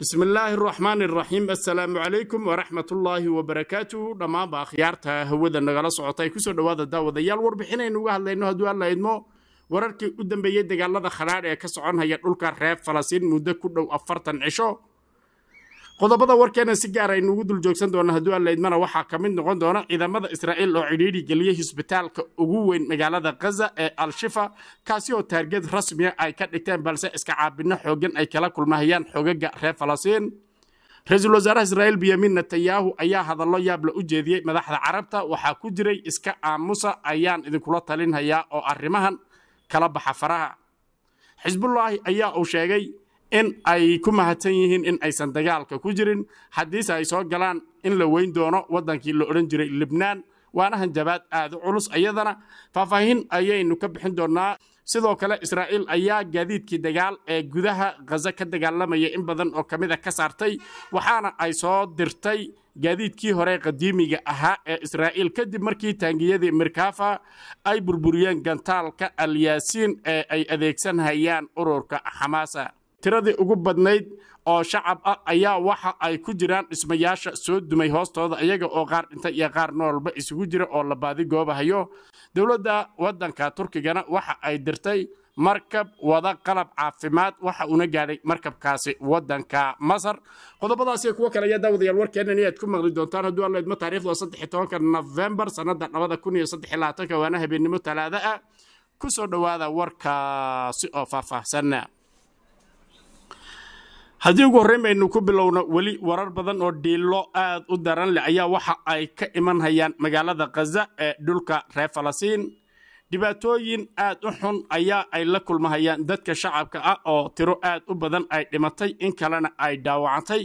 بسم الله الرحمن الرحيم السلام عليكم ورحمة الله وبركاته لما باخيارتا هودا نغالا سعطاي كسو دوادا داودا يال وربحينا نوغا هلينوها دوالا يدمو wararkii u dambeeyey dagaalada kharaar ee ka socon haya dhulka reer falastiin muddo ku dhow afartan cisho qodobada warkeena si gaara ah aynu dul joogsan doona hadduu alleydmana waxaa ka mid noqon doona ciidamada israa'iil oo cidhiidhi geliya hisbitaalka ugu weyn magaalada khaza ee al-shifa kaasi oo taarged rasmiya ay ka dhigteen balse iska caabinno xooggan ay kala kulmahayaan xogaga reer falastiin ra-iisul wasaaraha israa'iil benyamin netanyahu ayaa hadallo yaabla u jeediyey madaxda carabta waxaa ku jiray iska aamusa ayaan idinkula talinhayaa oo arrimahan kala baxa faraha xisbullaahi ayaa uu sheegay in ay ku mahadsan yihiin in aysan dagaalka ku jirin haddiise ay soo galaan in la weyn doono waddankii la odhan jiray libnaan waana hanjabaad aad u culus iyadana faahfaahin ayaynu ka bixin doonnaa sidoo kale israa'iil ayaa gaadiidkii dagaal ee gudaha khaza ka dagaalamaya in badan oo ka mida ah ka saartay waxaana ay soo dirtay gaadiidkii hore qadiimiga ahaa ee israa'iil kadib markii taangiyadii mirkaafa ay burburiyeen gantaalka alyaasiin ee ay adeegsanhayaan ururka xamaasa tiradii ugu badnayd oo shacab ah ayaa waxa ay ku jiraan dhismayaasha soo dumay hoostooda iyaga oo qaar dhinta iyo qaar noolba isugu jira oo la baadi goobahayo dowladda waddanka turkigana waxa ay dirtay markab wada qalab caafimaad waxa uuna gaadhay markabkaasi wadanka masar qodobadaasi kuwo kale ayaa daawadayaal warkeenan iaad ku maqli doontaan hadduu allaydma taariikhda saddexi tobanka nofembar sannada labada kun iyo saddex labaatanka waana habeennimo talaada ah ku soo dhowaada warkaasi oo faahfaahsana haddii ugu horreyn baynu ku bilowno weli warar badan oo dhiillo aad u daran leh ayaa waxa ay ka iman hayaan magaalada khaza ee dhulka reer falastiin dhibaatooyin aad u xun ayaa ay la kulmahayaan dadka shacabka ah oo tiro aad u badan ay dhimatay in kalena ay dhaawacantay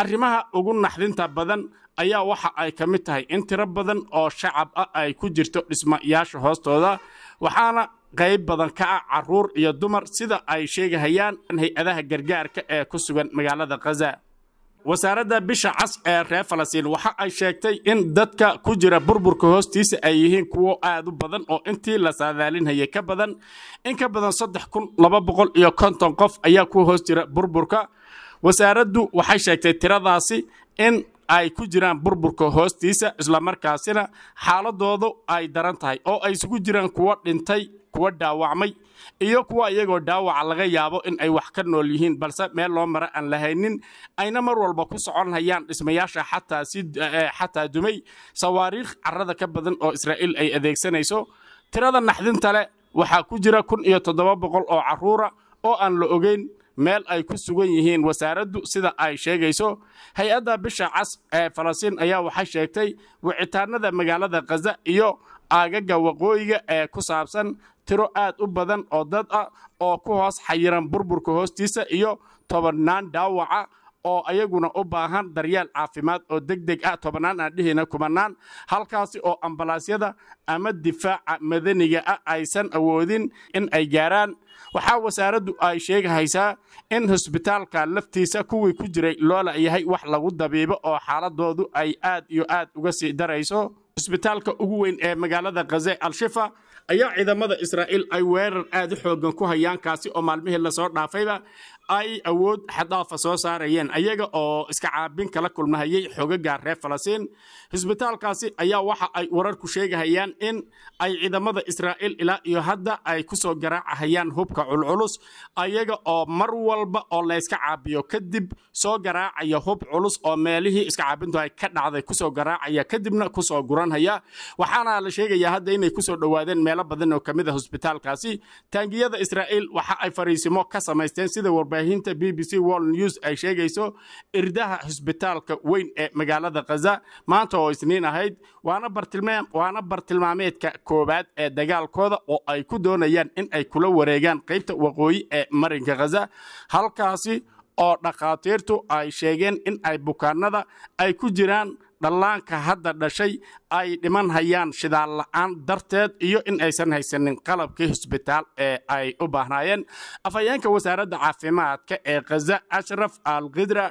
arrimaha ugu naxdinta badan ayaa waxa ay ka mid tahay in tiro badan oo shacab ah ay ku jirto dhismayaasha hoostooda waxaana qayb badan ka ah caruur iyo dumar sida ay sheegahayaan hay-adaha gargaarka ee ku sugan magaalada khaza wasaaradda bisha cas ee reer falastiin waxa ay sheegtay in dadka ku jira burburka hoostiisa ay yihiin kuwo aad u badan oo intii la saadaalinhayay ka badan in ka badan saddex kun laba boqol iyo konton qof ayaa ku hoos jira burburka wasaaraddu waxay sheegtay tiradaasi in ay ku jiraan burburka hoostiisa islamarkaasina xaaladoodu ay daran tahay oo ay isugu jiraan kuwo dhintay kuwa dhaawacmay iyo kuwa iyagoo dhaawaca laga yaabo in ay wax ka nool yihiin balse meel loo mara aan lahaynin ayna mar walba ku soconhayaan dhismayaasha xataa eh, dumay sawaariikh carada ka badan oo israa'iil ay adeegsanayso tirada naxdinta leh waxaa ku jira kun iyo toddoba boqol oo carruura oo aan la ogeyn meel ay ku sugan yihiin wasaaraddu sida ay sheegayso hay-adda bisha cas ee falastiin ayaa waxaa sheegtay wicitaanada magaalada khaza iyo aagaga waqooyiga ee ku saabsan tiro aad u badan oo dad ah oo ku hoos xayiran burburka hoostiisa iyo tobannaan dhaawaca oo ayaguna u baahan daryaal caafimaad oo deg deg ah tobannaan aan ah, dhihina kumanaan halkaasi oo ambalaasyada ama difaaca madaniga ah aysan awoodin in ay gaaraan waxaa wasaaraddu ay sheegahaysaa in hosbitaalka laftiisa kuwii ku jiray loola yahay wax lagu dabiibo oo xaaladoodu ay aad iyo aad uga sii darayso hosbitaalka ugu weyn ee magaalada khaze al-shifa ayaa ciidamada israa'iil ay weerar aad u xooggan ku hayaan kaasi oo maalmihii lasoo dhaafayba ay awood xaddaafa ah soo saarayeen ayaga oo iska caabin kala kulmahayay xogagaa reer falastiin xusbitaalkaasi ayaa waxa ay wararku sheegahayaan in ay ciidamada israa'iil ilaa iyo hadda ay ku soo garaacahayaan hubka culculus ayaga oo mar walba oo layska caabiyo kadib soo garaacaya hub culus oo meelihii iska caabintu ay ka dhacday kusoo garaacaya kadibna kusoo guranhaya waxaana la sheegayaa hadda inay kusoo dhowaadeen meelo badan oo ka mid a ah husbitaalkaasi taangiyada israa'iil waxa ay fariisimo ka samaysteen sida warbe warbaahinta b b c world news ay sheegayso irdaha xusbitaalka weyn ee magaalada khaza maanta oo isniin ahayd waana bartilmaameedka koowaad ee dagaalkooda oo ay ku doonayaan in ay kula wareegaan qaybta waqooyi ee marinka khaza halkaasi oo dhakhaatiirtu ay sheegeen in ay bukaanada ay ku jiraan dhallaanka hadda dhashay ay dhiman hayaan shidaal la'aan darteed iyo in aysan haysanin qalabkii hosbitaal ee ay u baahnaayeen afhayeenka wasaaradda caafimaadka ee khaza ashraf al khidra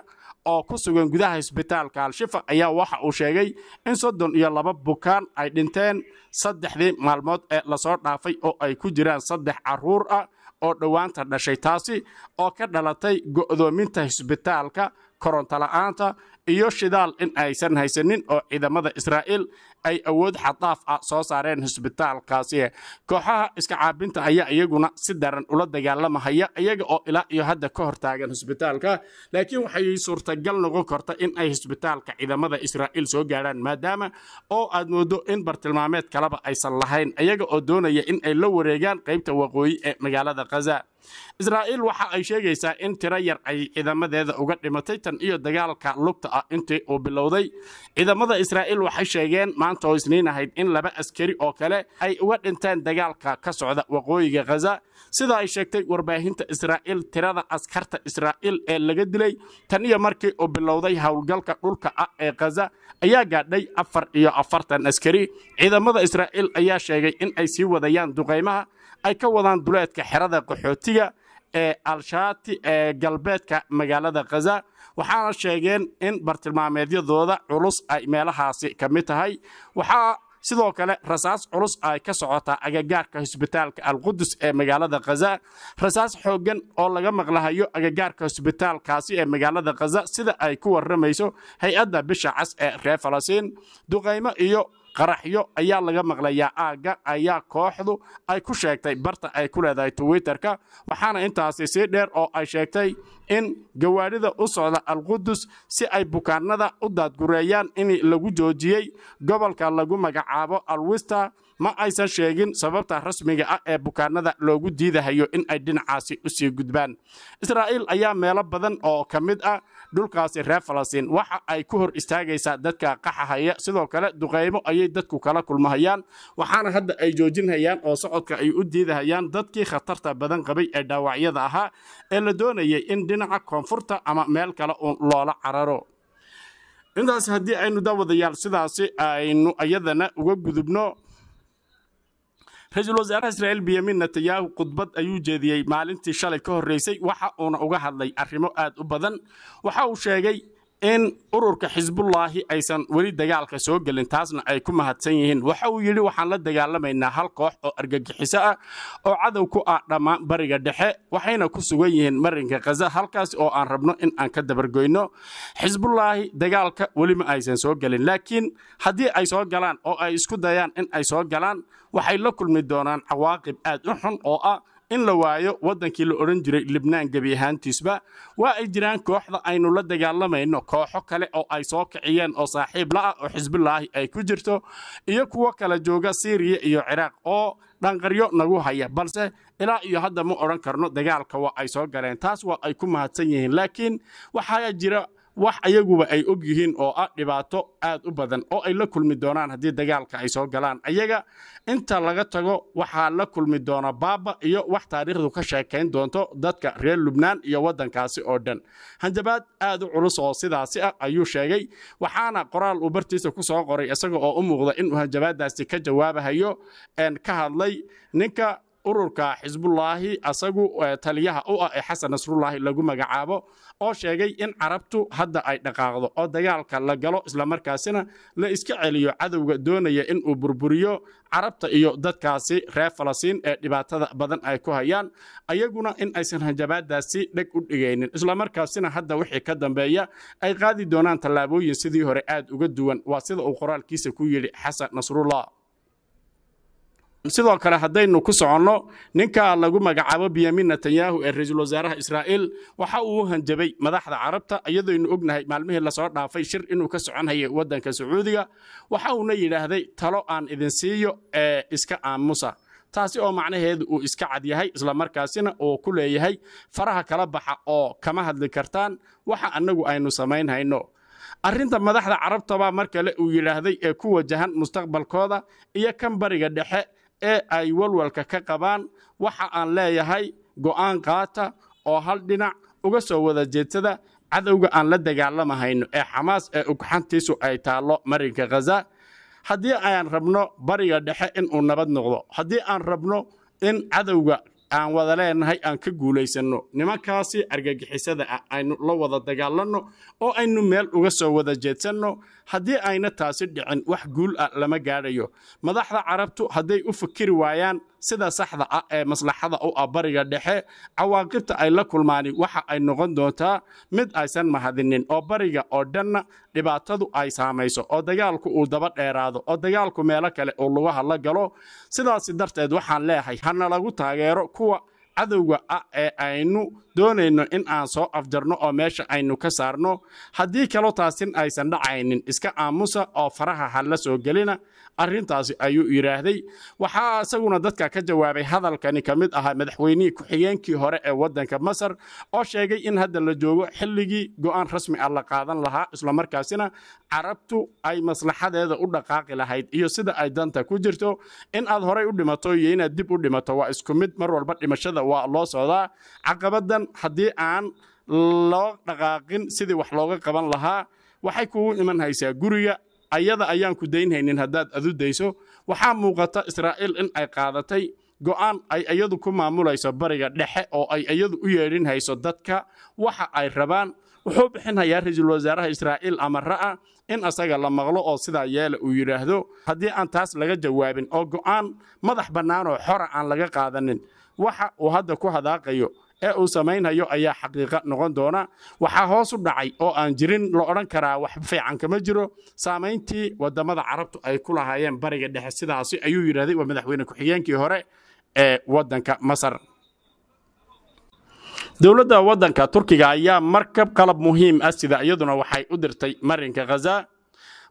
oo ku sugan gudaha hosbitaalka al-shifa ayaa waxa uu sheegay in soddon iyo laba bukaan ay dhinteen saddexdii maalmood ee lasoo dhaafay oo ay ku jiraan saddex carruur ah oo dhowaanta dhashay taasi oo ka dhalatay go'doominta hosbitaalka koronto la'aanta iyo shidaal in aysan haysanin oo ciidamada israa'iil ay awood xadaaf ah soo saareen hosbitaalkaasi kooxaha iska caabinta ayaa iyaguna si daran ula dagaalamahaya iyaga oo ilaa iyo hadda ka hortaagan hosbitaalka laakiin waxay suurtagal noqon karta in ay hosbitaalka ciidamada israa'iil soo gaadhaan maadaama oo aad moodo in bartilmaameed kaleba aysan lahayn iyaga oo doonaya in ay la wareegaan qaybta waqooyi ee magaalada khaza israa'iil waxa ay sheegaysaa in tiro yar ay ciidamadeeda uga dhimatay tan iyo dagaalka lugta sababta ah intii uu bilowday ciidamada israa'iil waxay sheegeen maanta oo isniin ahayd in laba askari oo kale ay uga dhinteen dagaalka ka socda waqooyiga khaza sida ay sheegtay warbaahinta israa'iil tirada askarta israa'iil ee laga dilay tan iyo markii uu bilowday howlgalka dhulka ah ee khaza ayaa gaadhay afar iyo afartan askari ciidamada israa'iil ayaa sheegay in ay sii wadayaan duqaymaha ay ka wadaan duleedka xerada qaxootiga ee al-shaati ee galbeedka magaalada khaza waxaana sheegeen in bartilmaameedyadooda culus ay meelahaasi ka mid tahay waxaa sidoo kale rasaas culus ay ka socotaa agagaarka hosbitaalka alqudus ee magaalada khaza rasaas xooggan oo laga maqlahayo agagaarka hosbitaalkaasi ee magaalada khaza sida ay ku waramayso hay-adda bisha cas ee reer falastiin duqaymo iyo qaraxyo ayaa laga maqlayaa aagga ayaa kooxdu ay ku sheegtay barta ay ku leedahay twitterka waxaana intaasi sii dheer oo ay sheegtay in gawaadhida u socda alqudus si ay bukaanada u daadgureeyaan in lagu joojiyey gobolka lagu magacaabo alwista ma aysan sheegin sababta rasmiga ah ee bukaanada loogu diidahayo in ay dhinacaasi u sii gudbaan israa'iil ayaa meelo badan oo ka mid ah dhulkaasi reer falastiin waxa ay ku hor istaagaysaa dadka qaxahaya sidoo kale duqaymo ayay dadku kala kulmahayaan waxaana hadda ay joojinhayaan oo socodka ay u diidahayaan dadkii khatarta badan qabay ee dhaawacyada ahaa ee la doonayay in dhinaca koonfurta ama meel kale uun loola cararo intaas haddii aynu daawadayaal sidaasi aynu ayadana uga gudubno ra-iisul wasaare israa'iil benyamin netanyahu khudbad ayuu jeediyey maalintii shalay ka horreysay waxa uuna uga hadlay arrimo aad u badan waxa uu sheegay in ururka xisbullaahi aysan weli dagaalka soo gelin taasna ay ku mahadsan yihiin waxa uu yidhi waxaan la dagaalamaynaa hal koox oo argagixiso ah oo cadow ku ah dhammaan bariga dhexe waxayna ku sugan yihiin marinka khaza halkaas oo aan rabno in aan ka dabargoyno xisbullaahi dagaalka weli ma aysan soo gelin laakiin haddii ay soo galaan oo ay isku dayaan in ay soo galaan waxay la kulmi doonaan cawaaqib aad u xun oo ah in la waayo waddankii la odhan jiray libnaan gebi ahaantiisba waa ay jiraan kooxda aynu la dagaalamayno kooxo kale oo ay soo kiciyeen oo saaxiib la ah oo xisbulaahi ay ku jirto iyo kuwo kala jooga siiriya iyo ciraaq oo dhanqaryo nagu haya balse ilaa iyo hadda ma odhan karno dagaalka waa ay soo galeen taas waa ay ku mahadsan yihiin laakiin waxaa jira wax ayaguba ay og yihiin oo ah dhibaato aad u badan oo ay la kulmi doonaan haddii dagaalka ay soo galaan ayaga inta laga tago waxaa la kulmi doona baaba iyo wax taariikhdu ka sheekayn doonto dadka reer lubnaan iyo waddankaasi oo dhan hanjabaad aad u culus oo sidaasi ah ayuu sheegay waxaana qoraal uu bartiisa ku soo qoray isaga oo u muuqda inuu hanjabaaddaasi ka jawaabahayo ka hadlay ninka ururka xisbullaahi asagu taliyaha u ah ee xasan nasrullaahi lagu magacaabo oo sheegay in carabtu hadda ay dhaqaaqdo oo dagaalka la galo islamarkaasina la iska celiyo cadowga doonaya in uu burburiyo carabta iyo dadkaasi reer falastiin ee dhibaatada badan ay ku hayaan ayaguna in aysan hanjabaaddaasi dheg u dhigaynin islamarkaasina hadda wixii ka dambeeya ay qaadi doonaan tallaabooyin sidii hore aad uga duwan waa sida uu qoraalkiisa ku yidhi xasan nasrullah sidoo kale haddaynu ku soconno ninkaa lagu magacaabo benyamin netanyahu ee ra-iisul wasaaraha israa'iil waxa uu hanjabay madaxda carabta iyadoynu ognahay maalmihii lasoo dhaafay shir inuu ka soconhaya waddanka sacuudiga waxa uuna yidhaahday talo aan idin siiyo ee iska aamusa taasi oo macnaheedu uu iska cadyahay yahay islamarkaasina uu ku leeyahay faraha kala baxa oo kama hadli kartaan waxa annagu aynu samaynhayno arrinta madaxda carabtabaa mar kale uu yidhaahday ee ku wajahan mustaqbalkooda iyo kan bariga dhexe ee ay walwalka ka qabaan waxa aan leeyahay go'aan qaata oo hal dhinac uga soo wada jeedsada cadowga aan la dagaalamahayno ee xamaas ee ugxantiisu ay taallo marinka khaza haddii aan rabno bariga dhexe inuu nabad noqdo haddii aan rabno in cadowga aan wada leenahay aan ka guulaysanno nimankaasi argagixisada ah aynu la wada dagaalanno oo aynu meel uga soo wada jeedsanno haddii ayna taasi dhicin wax guul ah lama gaadhayo madaxda carabtu hadday u fikiri waayaan sida saxda ah ee maslaxada u ah bariga dhexe cawaaqibta ay la kulmaani waxa ay noqon doontaa mid aysan mahadinin oo bariga oo dhanna dhibaatadu ay saamayso oo dagaalku uu daba dheeraado oo dagaalku meelo kale uu lugaha la galo sidaasi darteed waxaan leehay hana lagu taageero kuwa cadowga ah ee aynu doonayno in aan soo afjarno oo meesha aynu ka saarno haddii kaloo taasin aysan dhacaynin iska aamusa oo faraha hala soo gelina arintaasi ayuu yidhaahday waxaa isaguna dadka ka jawaabay hadalkani ka mid ahaa madaxweynihii ku-xigeenkii hore ee waddanka masar oo sheegay in hadda la joogo xilligii go'aan rasmi ah la qaadan lahaa islamarkaasina carabtu ay maslaxadeeda u dhaqaaqi lahayd iyo sida ay danta ku jirto in aad horay u dhimato iyo inaad dib u dhimato waa isku mid mar walba dhimashada waa loo socdaa caqabadan haddii aan loo dhaqaaqin sidii wax looga qaban lahaa waxay kugu iman haysaa guriga ayada ayaan ku daynhaynin haddaad adu waxaa muuqata israa'iil in ay qaadatay go'aan ay iyadu ku maamulayso bariga dhexe oo ay iyadu u yeedhinhayso dadka waxa ay rabaan wuxuu bixinayaa ra-iisul wasaaraha israa'iil amara ah in asaga la maqlo oo sidaa yeela uu yidhaahdo haddii aan taas laga jawaabin oo go'aan madax bannaan oo xora aan laga qaadanin waxa uu hadda ku hadaaqayo ee uu samaynayo ayaa xaqiiqa noqon doona waxaa hoos u dhacay oo aan jirin la odhan karaa wax fiican kama jiro saamayntii wadammada carabtu ay ku lahaayeen bariga dhexe sidaasi ayuu yidhahday waa madaxweyne ku-xigeenkii hore ee waddanka masar dowladda waddanka turkiga ayaa markab qalab muhiim ah sida iyaduna waxay u dirtay marinka khaza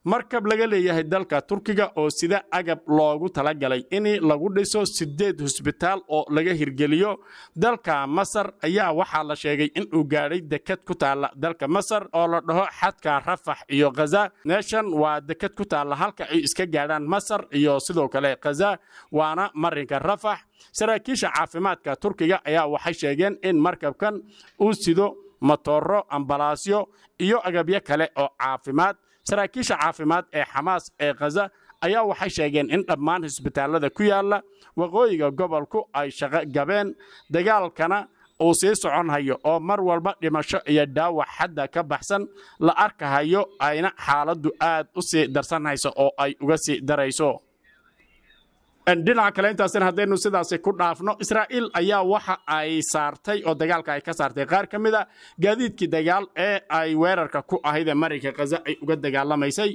markab laga leeyahay dalka turkiga oo sida agab loogu talagalay in lagu dhiso sideed husbitaal oo laga hirgeliyo dalka masar ayaa waxaa la sheegay in uu gaadhay dekad ku taalla dalka masar oo la dhaho xadka rafax iyo khaza meeshan waa dekad ku taalla halka ay iska gaadhaan masar iyo sidoo kale khaza waana marinka rafax saraakiisha caafimaadka turkiga ayaa waxay sheegeen in markabkan uu sido matooro ambalaasyo iyo agabyo kale oo caafimaad saraakiisha caafimaad ee xamaas ee khaza ayaa waxay sheegeen in dhammaan isbitaallada ku yaalla waqooyiga gobolku ay shaqo gabeen dagaalkana uu sii soconhayo oo mar walba dhimasho iyo dhaawac xadda ka baxsan la arkahayo ayna xaaladdu aad u sii darsanhayso oo ay uga sii darayso dhinaca kale intaasina haddaynu sidaasi ku dhaafno israa'iil ayaa waxa ay saartay oo dagaalka ay ka saartay qaar ka mid a gaadiidkii dagaal ee ay weerarka ku ahayd ee marinka khaza ay uga dagaalamaysay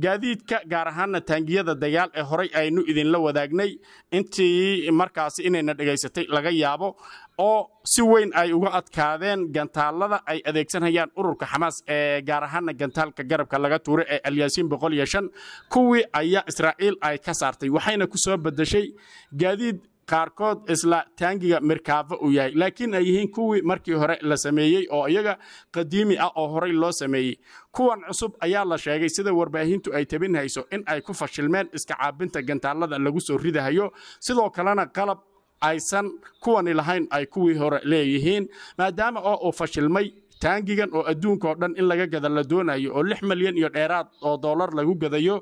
gaadiidka gaar ahaanna taangiyada dagaal ee horay aynu idinla wadaagnay intii markaasi inayna dhegaysatay laga yaabo oo si weyn ay uga adkaadeen gantaallada ay adeegsanayaan ururka xamaas ee gaar ahaana gantaalka garabka laga tuura ee alyaasiin boqol iyo shan kuwii ayaa israa'iil ay ka saartay waxayna ku soo beddeshay gaadiid qaarkood isla taangiga mirkaafo uu yahay laakiin ay yihiin kuwii markii hore la sameeyey oo iyaga qadiimi ah oo horey loo sameeyey kuwan cusub ayaa la sheegay sida warbaahintu ay tebin hayso in ay ku fashilmeen iska caabinta gantaallada lagu soo ridahayo sidoo kalena qalab aysan kuwani lahayn ay kuwii hore leeyihiin maadaama oo uu fashilmay taangigan oo adduunkaoo dhan in laga gada la doonayo oo lix milyan iyo dheeraad oo doolar lagu gadayo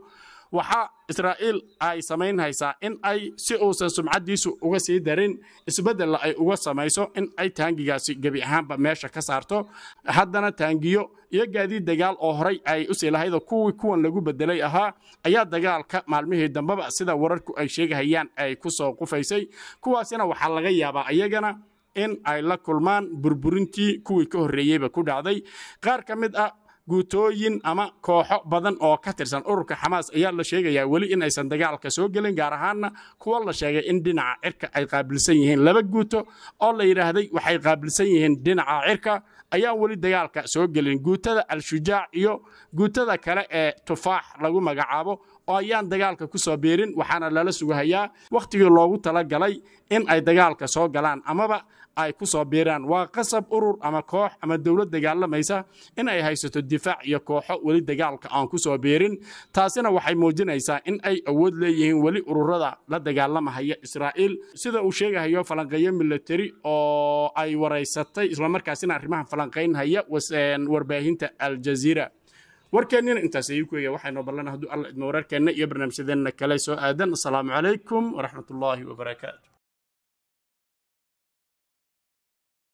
waxa israa'iil ay samayn haysaa in ay si uusan sumcaddiisu uga sii darin isbeddella ay uga samayso in ay taangigaasi gebi ahaanba meesha ka saarto haddana taangiyo iyo gaadiid dagaal oo horay ay u sii lahayd oo kuwii kuwan lagu beddelay ahaa ayaa dagaalka maalmihii dambeba sida wararku ay sheegahayaan ay ku soo qufaysay kuwaasina waxaa laga yaabaa iyagana in ay la kulmaan burburintii kuwii ka horreeyeyba ku dhacday qaar ka mid ah guutooyin ama kooxo badan oo ka tirsan ururka xamaas ayaa la sheegayaa weli in aysan dagaalka soo gelin gaar ahaanna kuwa la sheegay in dhinaca cirka ay qaabilsan yihiin laba guuto oo la yidhaahday waxay qaabilsan yihiin dhinaca cirka ayaan weli dagaalka soo gelin guutada al-shujaac iyo guutada kale ee tufaax lagu magacaabo oo ayaan dagaalka ku soo biirin waxaana lala sugahayaa wakhtigii loogu tala galay in ay dagaalka soo galaan amaba ay ku soo biiraan waa qasab urur ama koox ama dowlad dagaalamaysa in ay haysato difaac iyo kooxo weli dagaalka aan ku soo biirin taasina waxay muujinaysaa in ay awood leeyihiin weli ururada la dagaalamahaya israa'iil sida uu sheegahayo falanqeeyo milateri oo ay waraysatay islamarkaasina arrimaha falanqaynhaya warbaahinta aljaziira warkeennina intaas ayuu ku eegaya waxaynoo ballan hadduu alla idmo wararkeenna iyo barnaamijyadeenna kale soo aadan assalaamu calaykum waraxmatullaahi wabarakaatu